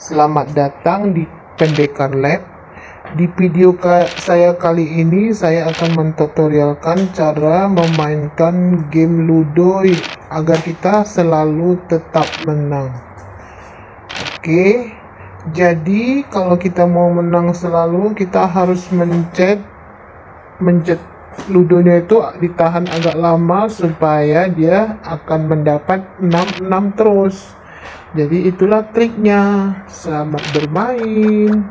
Selamat datang di Pendekar Lab. Di video ka saya kali ini saya akan mentutorialkan cara memainkan game Ludo agar kita selalu tetap menang. Oke. Jadi kalau kita mau menang selalu kita harus mencet mencet ludonya itu ditahan agak lama supaya dia akan mendapat 6-6 terus jadi itulah triknya. Selamat bermain.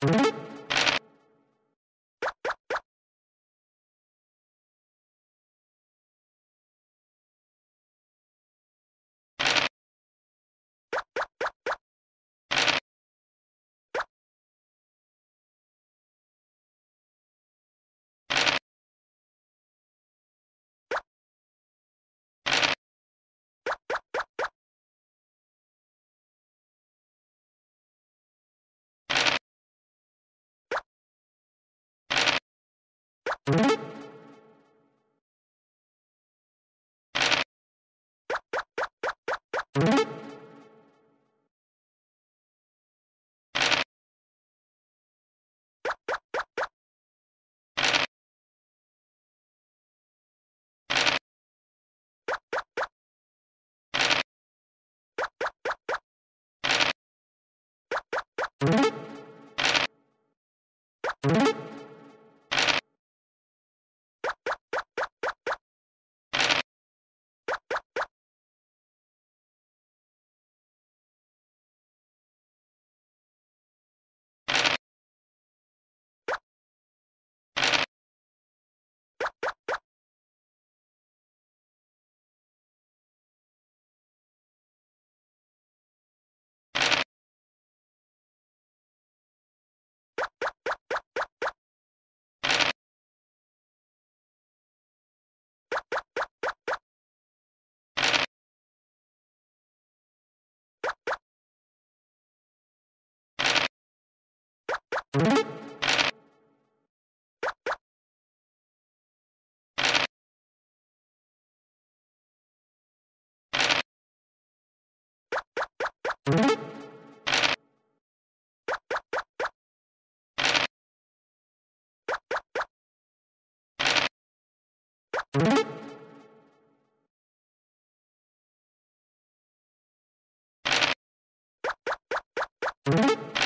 Thank you you you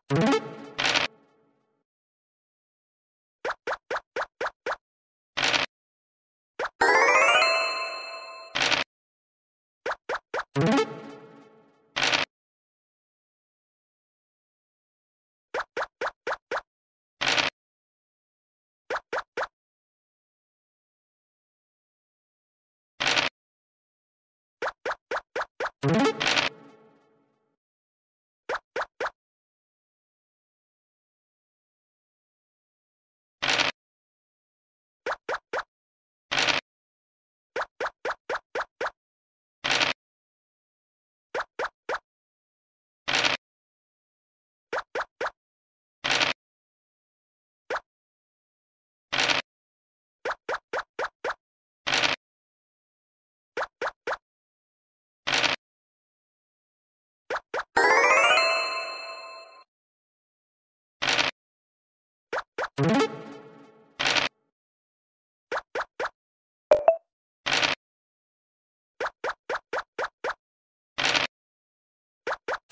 you you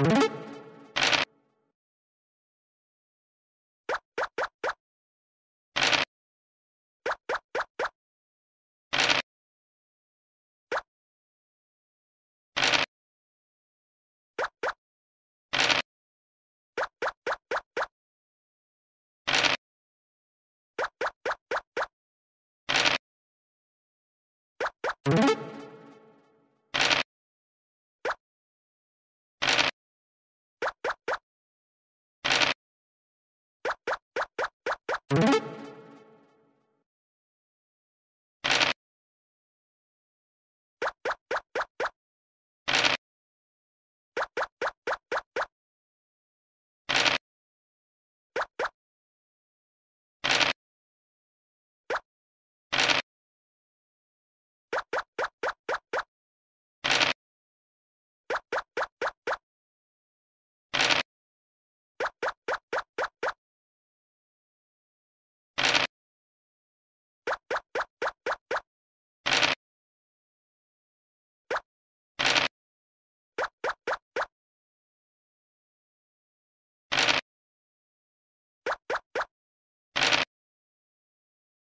you